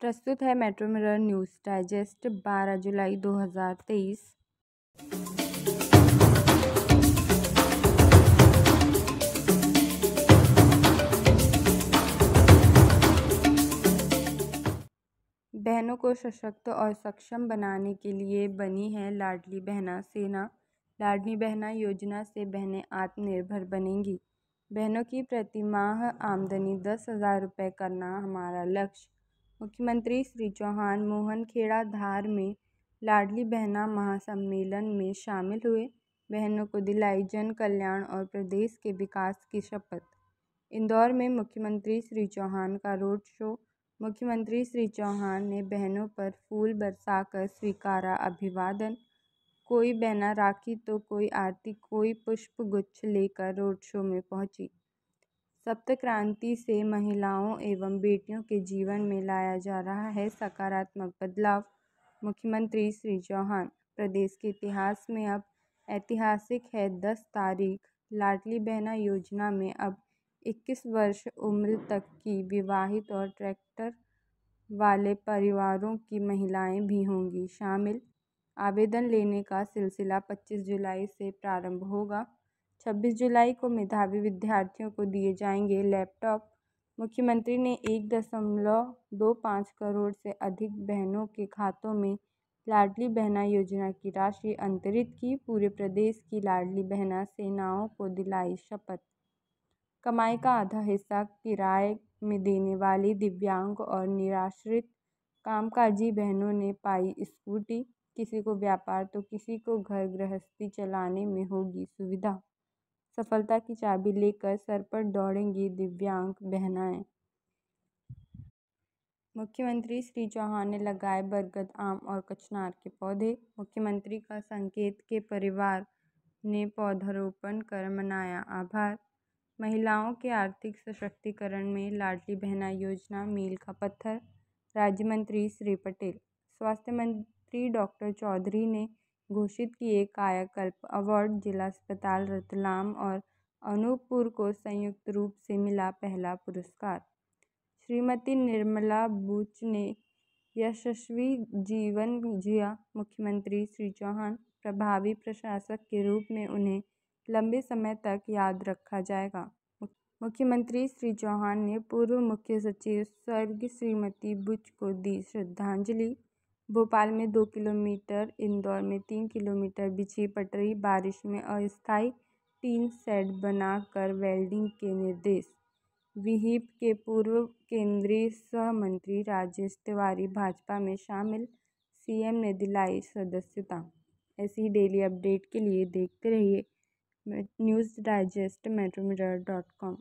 प्रस्तुत है Metro Mirror News Digest 12 जुलाई 2023 बहनों को सशक्त और सक्षम बनाने के लिए बनी है लाडली बहना सेना लाडली बहना योजना से बहनें आत्मनिर्भर बनेंगी बहनों की प्रति माह आमदनी दस हज़ार रुपये करना हमारा लक्ष्य मुख्यमंत्री श्री चौहान मोहन खेड़ा धार में लाडली बहना महासम्मेलन में शामिल हुए बहनों को दिलाई जन कल्याण और प्रदेश के विकास की शपथ इंदौर में मुख्यमंत्री श्री चौहान का रोड शो मुख्यमंत्री श्री चौहान ने बहनों पर फूल बरसाकर स्वीकारा अभिवादन कोई बहना राखी तो कोई आरती कोई पुष्प गुच्छ लेकर रोड शो में पहुंची सप्त क्रांति से महिलाओं एवं बेटियों के जीवन में लाया जा रहा है सकारात्मक बदलाव मुख्यमंत्री श्री चौहान प्रदेश के इतिहास में अब ऐतिहासिक है दस तारीख लाडली बहना योजना में अब इक्कीस वर्ष उम्र तक की विवाहित और ट्रैक्टर वाले परिवारों की महिलाएं भी होंगी शामिल आवेदन लेने का सिलसिला 25 जुलाई से प्रारंभ होगा छब्बीस जुलाई को मेधावी विद्यार्थियों को दिए जाएंगे लैपटॉप मुख्यमंत्री ने एक दशमलव दो पाँच करोड़ से अधिक बहनों के खातों में लाडली बहना योजना की राशि अंतरित की पूरे प्रदेश की लाडली बहना सेनाओं को दिलाई शपथ कमाई का आधा हिस्सा किराए में देने वाली दिव्यांग और निराश्रित कामकाजी बहनों ने पाई स्कूटी किसी को व्यापार तो किसी को घर गृहस्थी चलाने में होगी सुविधा सफलता की चाबी लेकर सर पर दौड़ेंगी दिव्यांग बहनाएं मुख्यमंत्री श्री चौहान ने लगाए बरगद आम और कचनार के पौधे मुख्यमंत्री का संकेत के परिवार ने पौधारोपण कर मनाया आभार महिलाओं के आर्थिक सशक्तिकरण में लाडली बहना योजना मील का पत्थर राज्य मंत्री श्री पटेल स्वास्थ्य मंत्री डॉक्टर चौधरी ने घोषित किए कायाकल्प अवार्ड जिला अस्पताल रतलाम और अनूपपुर को संयुक्त रूप से मिला पहला पुरस्कार श्रीमती निर्मला बूच ने यशस्वी जीवन जिया मुख्यमंत्री श्री चौहान प्रभावी प्रशासक के रूप में उन्हें लंबे समय तक याद रखा जाएगा मुख्यमंत्री श्री चौहान ने पूर्व मुख्य सचिव स्वर्गीय श्रीमती बुच को दी श्रद्धांजलि भोपाल में दो किलोमीटर इंदौर में तीन किलोमीटर बिछी पटरी बारिश में अस्थायी टीन सेट बनाकर वेल्डिंग के निर्देश विहिप के पूर्व केंद्रीय सह मंत्री राजेश तिवारी भाजपा में शामिल सीएम ने दिलाई सदस्यता ऐसी डेली अपडेट के लिए देखते रहिए News Digest metrometer dot com